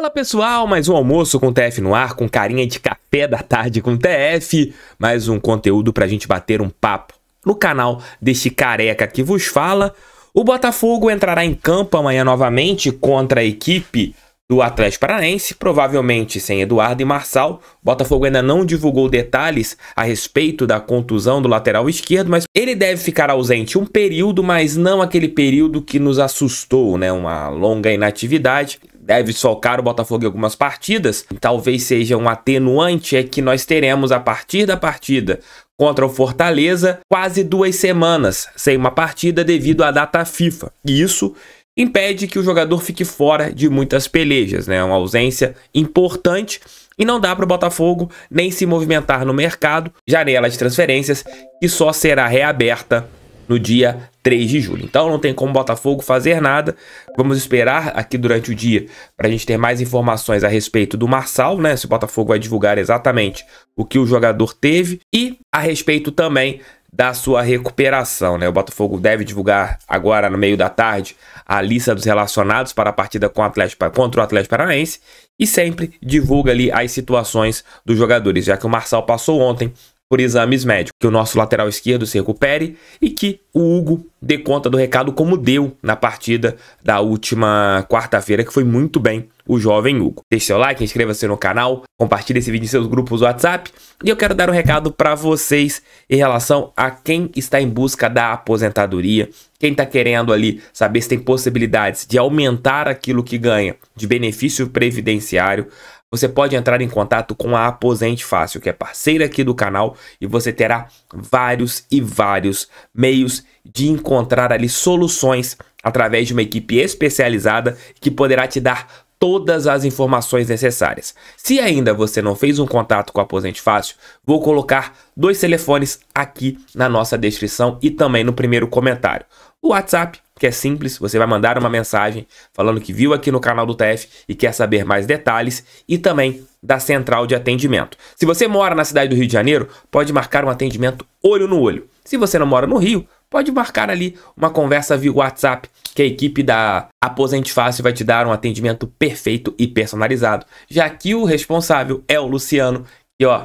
Fala pessoal, mais um almoço com TF no ar, com carinha de café da tarde com TF, mais um conteúdo pra gente bater um papo no canal deste careca que vos fala. O Botafogo entrará em campo amanhã novamente contra a equipe do Atlético Paranaense, provavelmente sem Eduardo e Marçal. O Botafogo ainda não divulgou detalhes a respeito da contusão do lateral esquerdo, mas ele deve ficar ausente um período, mas não aquele período que nos assustou, né? Uma longa inatividade deve solcar o Botafogo em algumas partidas, talvez seja um atenuante, é que nós teremos a partir da partida contra o Fortaleza quase duas semanas sem uma partida devido à data FIFA. E isso impede que o jogador fique fora de muitas pelejas, né? Uma ausência importante e não dá para o Botafogo nem se movimentar no mercado, janela de transferências que só será reaberta no dia 3 de julho. Então não tem como o Botafogo fazer nada. Vamos esperar aqui durante o dia para a gente ter mais informações a respeito do Marçal, né? Se o Botafogo vai divulgar exatamente o que o jogador teve e a respeito também da sua recuperação, né? O Botafogo deve divulgar agora no meio da tarde a lista dos relacionados para a partida com o Atlético, contra o Atlético Paranaense e sempre divulga ali as situações dos jogadores, já que o Marçal passou ontem por exames médicos. Que o nosso lateral esquerdo se recupere e que o Hugo dê conta do recado como deu na partida da última quarta-feira, que foi muito bem o jovem Hugo. Deixe seu like, inscreva-se no canal, compartilhe esse vídeo em seus grupos WhatsApp e eu quero dar um recado para vocês em relação a quem está em busca da aposentadoria, quem está querendo ali saber se tem possibilidades de aumentar aquilo que ganha de benefício previdenciário, você pode entrar em contato com a Aposente Fácil, que é parceira aqui do canal, e você terá vários e vários meios de encontrar ali soluções através de uma equipe especializada que poderá te dar todas as informações necessárias. Se ainda você não fez um contato com o Aposente Fácil, vou colocar dois telefones aqui na nossa descrição e também no primeiro comentário. O WhatsApp, que é simples, você vai mandar uma mensagem falando que viu aqui no canal do TF e quer saber mais detalhes e também da central de atendimento. Se você mora na cidade do Rio de Janeiro, pode marcar um atendimento olho no olho. Se você não mora no Rio, pode marcar ali uma conversa via WhatsApp que a equipe da Aposente Fácil vai te dar um atendimento perfeito e personalizado. Já que o responsável é o Luciano, e ó,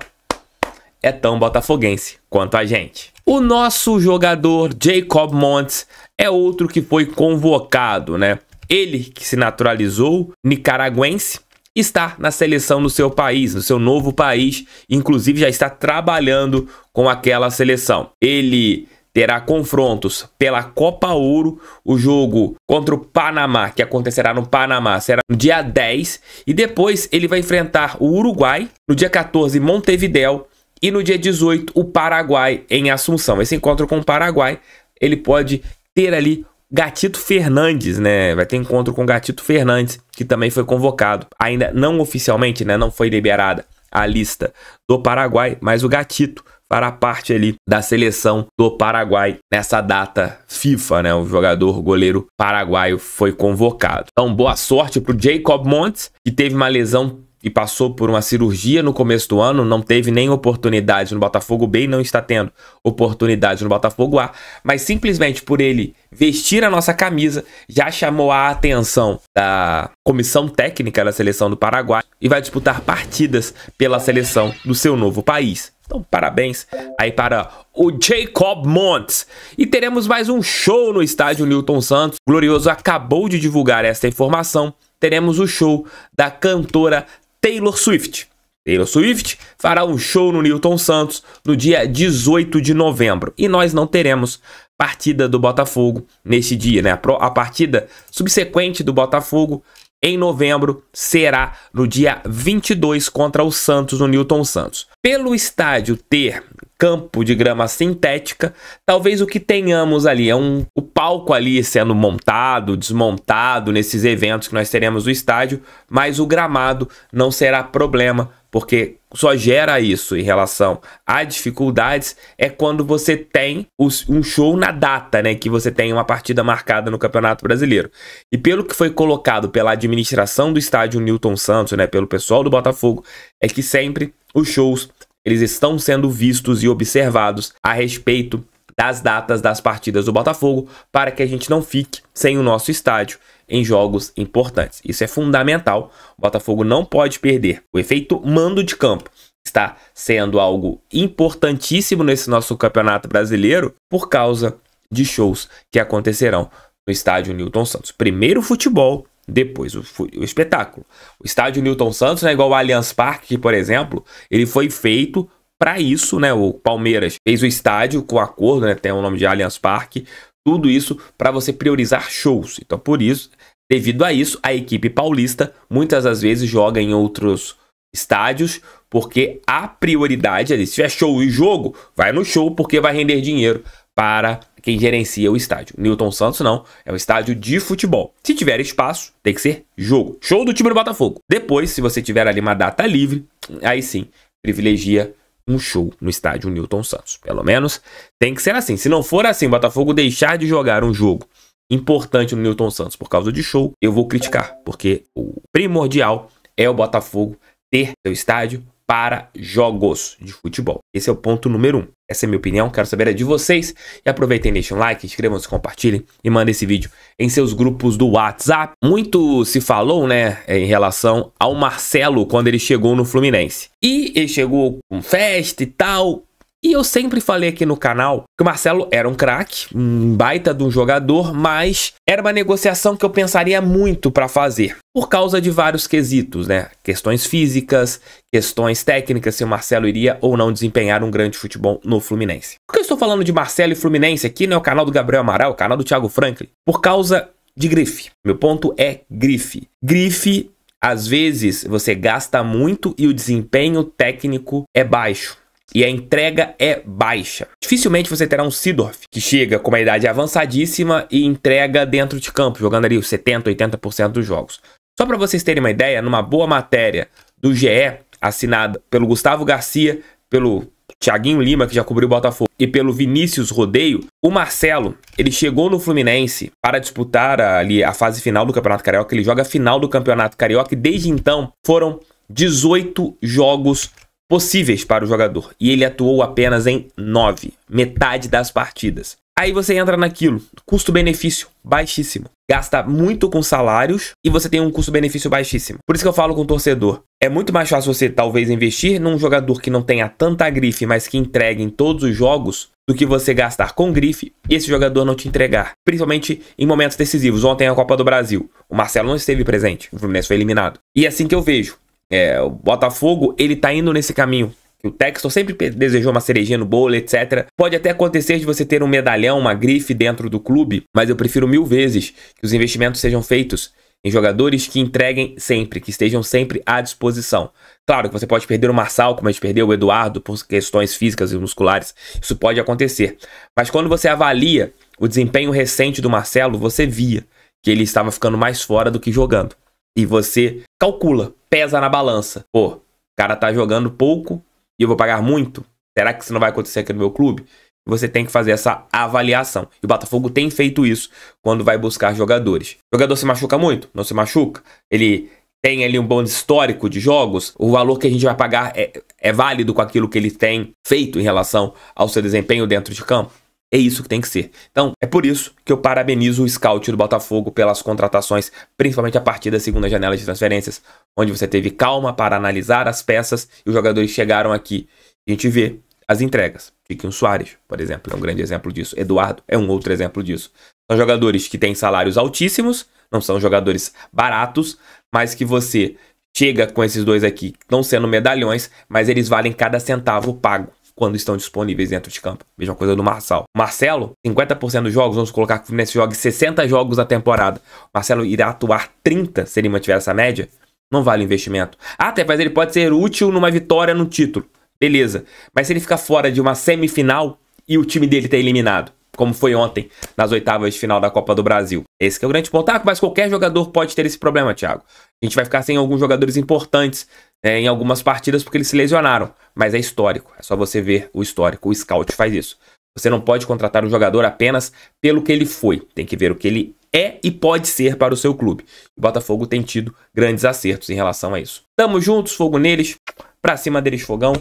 é tão botafoguense quanto a gente. O nosso jogador Jacob Montes é outro que foi convocado, né? Ele que se naturalizou nicaragüense está na seleção do seu país, no seu novo país, inclusive já está trabalhando com aquela seleção. Ele terá confrontos pela Copa Ouro. O jogo contra o Panamá, que acontecerá no Panamá, será no dia 10. E depois ele vai enfrentar o Uruguai, no dia 14, Montevideo. E no dia 18, o Paraguai em Assunção. Esse encontro com o Paraguai, ele pode ter ali Gatito Fernandes, né? Vai ter encontro com Gatito Fernandes, que também foi convocado. Ainda não oficialmente, né? Não foi liberada a lista do Paraguai, mas o Gatito para a parte ali da seleção do Paraguai nessa data FIFA, né? O jogador goleiro paraguaio foi convocado. Então, boa sorte para o Jacob Montes, que teve uma lesão e passou por uma cirurgia no começo do ano, não teve nem oportunidade no Botafogo B e não está tendo oportunidade no Botafogo A, mas simplesmente por ele vestir a nossa camisa já chamou a atenção da comissão técnica da seleção do Paraguai e vai disputar partidas pela seleção do seu novo país. Então, parabéns aí para o Jacob Montes. E teremos mais um show no estádio Newton Santos. O Glorioso acabou de divulgar esta informação. Teremos o show da cantora Taylor Swift. Taylor Swift fará um show no Newton Santos no dia 18 de novembro. E nós não teremos partida do Botafogo neste dia, né? A partida subsequente do Botafogo em novembro será no dia 22 contra o Santos no Newton Santos. Pelo estádio ter campo de grama sintética, talvez o que tenhamos ali é um o palco ali sendo montado, desmontado nesses eventos que nós teremos no estádio, mas o gramado não será problema, porque só gera isso em relação a dificuldades é quando você tem os, um show na data, né? Que você tem uma partida marcada no Campeonato Brasileiro. E pelo que foi colocado pela administração do estádio Newton Santos, né? Pelo pessoal do Botafogo, é que sempre os shows eles estão sendo vistos e observados a respeito das datas das partidas do Botafogo para que a gente não fique sem o nosso estádio em jogos importantes. Isso é fundamental. O Botafogo não pode perder. O efeito mando de campo está sendo algo importantíssimo nesse nosso campeonato brasileiro por causa de shows que acontecerão no estádio Newton Santos. Primeiro o futebol, depois o, o espetáculo. O estádio Newton Santos é igual o Allianz Parque, por exemplo, ele foi feito para isso, né? O Palmeiras fez o estádio com acordo, né? Tem o nome de Allianz Parque tudo isso para você priorizar shows. Então, por isso, devido a isso, a equipe paulista muitas das vezes joga em outros estádios, porque a prioridade ali, se é show e jogo, vai no show porque vai render dinheiro para quem gerencia o estádio. Newton Santos não, é um estádio de futebol. Se tiver espaço, tem que ser jogo. Show do time do Botafogo. Depois, se você tiver ali uma data livre, aí sim, privilegia um show no estádio Newton Santos. Pelo menos tem que ser assim. Se não for assim, o Botafogo deixar de jogar um jogo importante no Newton Santos por causa de show, eu vou criticar, porque o primordial é o Botafogo ter seu estádio para jogos de futebol. Esse é o ponto número um. Essa é a minha opinião, quero saber a de vocês. E aproveitem, deixem um like, inscrevam-se, compartilhem e mandem esse vídeo em seus grupos do WhatsApp. Muito se falou, né, em relação ao Marcelo quando ele chegou no Fluminense. E ele chegou com festa e tal, e eu sempre falei aqui no canal que o Marcelo era um craque, um baita de um jogador, mas era uma negociação que eu pensaria muito para fazer, por causa de vários quesitos, né? Questões físicas, questões técnicas, se o Marcelo iria ou não desempenhar um grande futebol no Fluminense. Por que eu estou falando de Marcelo e Fluminense aqui, né? O canal do Gabriel Amaral, é o canal do Thiago Franklin, por causa de grife. Meu ponto é grife. Grife, às vezes, você gasta muito e o desempenho técnico é baixo e a entrega é baixa. Dificilmente você terá um Sidorf que chega com uma idade avançadíssima e entrega dentro de campo, jogando ali os 70, 80% dos jogos. Só para vocês terem uma ideia, numa boa matéria do GE, assinada pelo Gustavo Garcia, pelo Thiaguinho Lima, que já cobriu o Botafogo, e pelo Vinícius Rodeio, o Marcelo, ele chegou no Fluminense para disputar ali a fase final do Campeonato Carioca, ele joga a final do Campeonato Carioca e desde então foram 18 jogos possíveis para o jogador e ele atuou apenas em 9, metade das partidas. Aí você entra naquilo, custo-benefício baixíssimo. Gasta muito com salários e você tem um custo-benefício baixíssimo. Por isso que eu falo com o torcedor. É muito mais fácil você talvez investir num jogador que não tenha tanta grife, mas que entregue em todos os jogos, do que você gastar com grife e esse jogador não te entregar, principalmente em momentos decisivos. Ontem a Copa do Brasil, o Marcelo não esteve presente, o Fluminense foi eliminado. E é assim que eu vejo, é, o Botafogo, ele tá indo nesse caminho. O Textor sempre desejou uma cerejinha no bolo, etc. Pode até acontecer de você ter um medalhão, uma grife dentro do clube, mas eu prefiro mil vezes que os investimentos sejam feitos em jogadores que entreguem sempre, que estejam sempre à disposição. Claro que você pode perder o Marçal, como a gente perdeu o Eduardo, por questões físicas e musculares, isso pode acontecer. Mas quando você avalia o desempenho recente do Marcelo, você via que ele estava ficando mais fora do que jogando. E você calcula, pesa na balança. Pô, o cara tá jogando pouco e eu vou pagar muito? Será que isso não vai acontecer aqui no meu clube? Você tem que fazer essa avaliação. E o Botafogo tem feito isso quando vai buscar jogadores. O jogador se machuca muito? Não se machuca? Ele tem ali um bom histórico de jogos, o valor que a gente vai pagar é, é válido com aquilo que ele tem feito em relação ao seu desempenho dentro de campo? É isso que tem que ser. Então, é por isso que eu parabenizo o scout do Botafogo pelas contratações, principalmente a partir da segunda janela de transferências, onde você teve calma para analisar as peças e os jogadores chegaram aqui. A gente vê as entregas. o Soares, por exemplo, é um grande exemplo disso. Eduardo é um outro exemplo disso. São jogadores que têm salários altíssimos, não são jogadores baratos, mas que você chega com esses dois aqui, não sendo medalhões, mas eles valem cada centavo pago quando estão disponíveis dentro de campo. Mesma coisa do Marçal. Marcelo, 50% dos jogos, vamos colocar que o Fluminense jogue 60 jogos na temporada. Marcelo irá atuar 30 se ele mantiver essa média. Não vale o investimento. Até, ah, mas ele pode ser útil numa vitória no título. Beleza. Mas se ele ficar fora de uma semifinal e o time dele tá eliminado, como foi ontem nas oitavas de final da Copa do Brasil. Esse é o grande ponto. Ah, mas qualquer jogador pode ter esse problema, Thiago. A gente vai ficar sem alguns jogadores importantes é, em algumas partidas porque eles se lesionaram. Mas é histórico. É só você ver o histórico. O scout faz isso. Você não pode contratar um jogador apenas pelo que ele foi. Tem que ver o que ele é e pode ser para o seu clube. O Botafogo tem tido grandes acertos em relação a isso. Tamo juntos, fogo neles. Pra cima deles, fogão.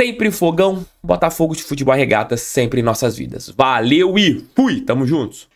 Sempre fogão, Botafogo de futebol regata sempre em nossas vidas. Valeu e fui, tamo juntos.